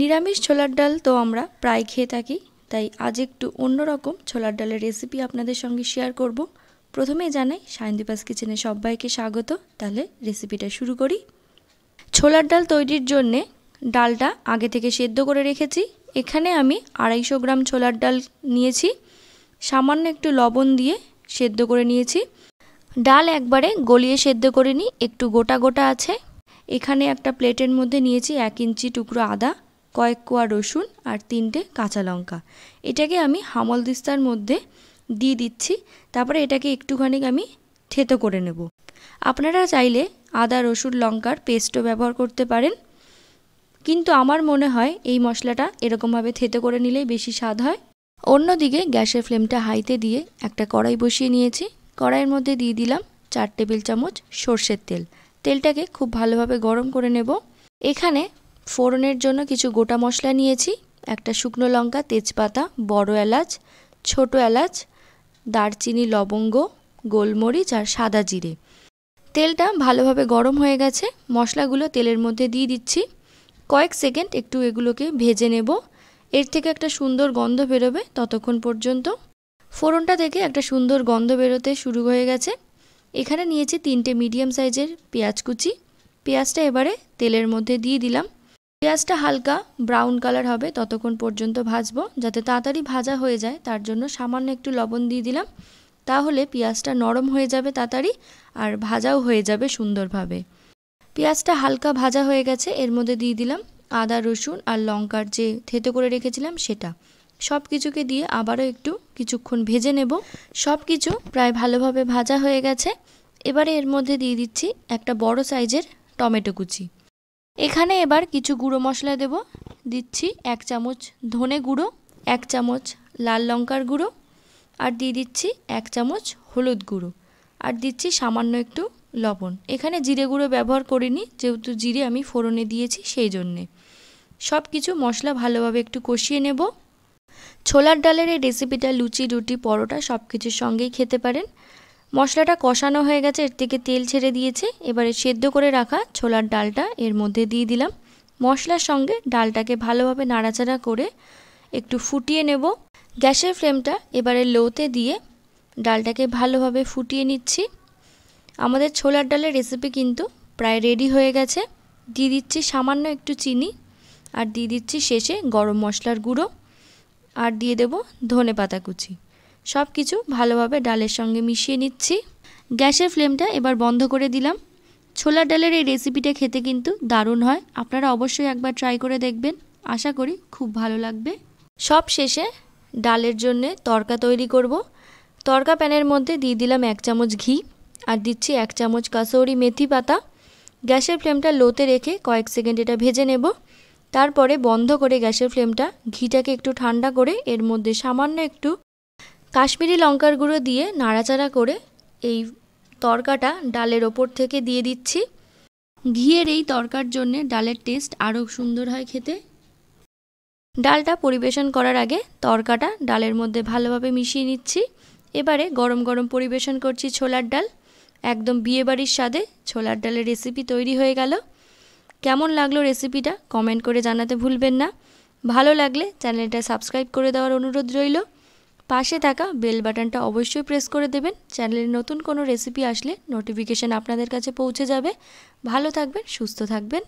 নিরামিষ ছোলার ডাল তো আমরা প্রায় খেয়ে থাকি তাই আজ একটু অন্যরকম ছোলার ডালের রেসিপি আপনাদের সঙ্গে শেয়ার করব প্রথমে জানাই সায়ন্দিপাস কিচেনে সবাইকে স্বাগত তাহলে রেসিপিটা শুরু করি ছোলার ডাল তৈরির জন্যে ডালটা আগে থেকে সেদ্ধ করে রেখেছি এখানে আমি আড়াইশো গ্রাম ছোলার ডাল নিয়েছি সামান্য একটু লবণ দিয়ে সেদ্ধ করে নিয়েছি ডাল একবারে গলিয়ে সেদ্ধ করে নিই একটু গোটা গোটা আছে এখানে একটা প্লেটের মধ্যে নিয়েছি এক ইঞ্চি টুকরো আদা কয়েক কোয়া রসুন আর তিনটে কাঁচা লঙ্কা এটাকে আমি হামল দিস্তার মধ্যে দিয়ে দিচ্ছি তারপরে এটাকে একটুখানি আমি থেতো করে নেব আপনারা চাইলে আদা রসুন লঙ্কার পেস্টও ব্যবহার করতে পারেন কিন্তু আমার মনে হয় এই মশলাটা এরকমভাবে থেতো করে নিলেই বেশি স্বাদ হয় অন্যদিকে গ্যাসের ফ্লেমটা হাইতে দিয়ে একটা কড়াই বসিয়ে নিয়েছি কড়াইয়ের মধ্যে দিয়ে দিলাম চার টেবিল চামচ সর্ষের তেল তেলটাকে খুব ভালোভাবে গরম করে নেব এখানে ফোড়নের জন্য কিছু গোটা মশলা নিয়েছি একটা শুকনো লঙ্কা তেজপাতা বড় এলাচ ছোট এলাচ দারচিনি লবঙ্গ গোলমরিচ আর সাদা জিরে তেলটা ভালোভাবে গরম হয়ে গেছে মশলাগুলো তেলের মধ্যে দিয়ে দিচ্ছি কয়েক সেকেন্ড একটু এগুলোকে ভেজে নেব এর থেকে একটা সুন্দর গন্ধ বেরোবে ততক্ষণ পর্যন্ত ফোড়নটা থেকে একটা সুন্দর গন্ধ বেরোতে শুরু হয়ে গেছে এখানে নিয়েছি তিনটে মিডিয়াম সাইজের পেঁয়াজ কুচি পেঁয়াজটা এবারে তেলের মধ্যে দিয়ে দিলাম পেঁয়াজটা হালকা ব্রাউন কালার হবে ততক্ষণ পর্যন্ত ভাজবো যাতে তাড়াতাড়ি ভাজা হয়ে যায় তার জন্য সামান্য একটু লবণ দিয়ে দিলাম তাহলে পেঁয়াজটা নরম হয়ে যাবে তাড়াতাড়ি আর ভাজাও হয়ে যাবে সুন্দরভাবে পেঁয়াজটা হালকা ভাজা হয়ে গেছে এর মধ্যে দিয়ে দিলাম আদা রসুন আর লঙ্কার যে থেতো করে রেখেছিলাম সেটা সব কিছুকে দিয়ে আবারও একটু কিছুক্ষণ ভেজে নেব সব কিছু প্রায় ভালোভাবে ভাজা হয়ে গেছে এবারে এর মধ্যে দিয়ে দিচ্ছি একটা বড় সাইজের টমেটো কুচি এখানে এবার কিছু গুঁড়ো মশলা দেব দিচ্ছি এক চামচ ধনে গুঁড়ো এক চামচ লাল লঙ্কার গুঁড়ো আর দিয়ে দিচ্ছি এক চামচ হলুদ গুঁড়ো আর দিচ্ছি সামান্য একটু লবণ এখানে জিরে গুঁড়ো ব্যবহার করিনি যেহেতু জিরে আমি ফোড়নে দিয়েছি সেই জন্যে সব কিছু মশলা ভালোভাবে একটু কষিয়ে নেব ছোলার ডালের এই রেসিপিটা লুচি রুটি পরোটা সব কিছুর সঙ্গেই খেতে পারেন মশলাটা কষানো হয়ে গেছে এর থেকে তেল ছেড়ে দিয়েছে এবারে সেদ্ধ করে রাখা ছোলার ডালটা এর মধ্যে দিয়ে দিলাম মশলার সঙ্গে ডালটাকে ভালোভাবে নাড়াচাড়া করে একটু ফুটিয়ে নেব গ্যাসের ফ্লেমটা এবারে লোতে দিয়ে ডালটাকে ভালোভাবে ফুটিয়ে নিচ্ছি আমাদের ছোলার ডালের রেসিপি কিন্তু প্রায় রেডি হয়ে গেছে দিয়ে দিচ্ছি সামান্য একটু চিনি আর দিয়ে দিচ্ছি শেষে গরম মশলার গুঁড়ো আর দিয়ে দেব ধনে পাতা কুচি সব কিছু ভালোভাবে ডালের সঙ্গে মিশিয়ে নিচ্ছি গ্যাসের ফ্লেমটা এবার বন্ধ করে দিলাম ছোলার ডালের এই রেসিপিটা খেতে কিন্তু দারুণ হয় আপনারা অবশ্যই একবার ট্রাই করে দেখবেন আশা করি খুব ভালো লাগবে সব শেষে ডালের জন্য তরকা তৈরি করব। তরকা প্যানের মধ্যে দিয়ে দিলাম এক চামচ ঘি আর দিচ্ছি এক চামচ কাসৌরি মেথি পাতা গ্যাসের ফ্লেমটা লোতে রেখে কয়েক সেকেন্ড এটা ভেজে নেব তারপরে বন্ধ করে গ্যাসের ফ্লেমটা ঘিটাকে একটু ঠান্ডা করে এর মধ্যে সামান্য একটু কাশ্মীরি লঙ্কার গুঁড়ো দিয়ে নাড়াচাড়া করে এই তরকাটা ডালের ওপর থেকে দিয়ে দিচ্ছি ঘিয়ের এই তরকার জন্যে ডালের টেস্ট আরও সুন্দর হয় খেতে ডালটা পরিবেশন করার আগে তরকাটা ডালের মধ্যে ভালোভাবে মিশিয়ে নিচ্ছি এবারে গরম গরম পরিবেশন করছি ছোলার ডাল একদম বিয়েবাড়ির স্বাদে ছোলার ডালের রেসিপি তৈরি হয়ে গেল কেমন লাগলো রেসিপিটা কমেন্ট করে জানাতে ভুলবেন না ভালো লাগলে চ্যানেলটা সাবস্ক্রাইব করে দেওয়ার অনুরোধ রইল পাশে থাকা বেল বাটনটা অবশ্যই প্রেস করে দেবেন চ্যানেলের নতুন কোনো রেসিপি আসলে নোটিফিকেশান আপনাদের কাছে পৌঁছে যাবে ভালো থাকবেন সুস্থ থাকবেন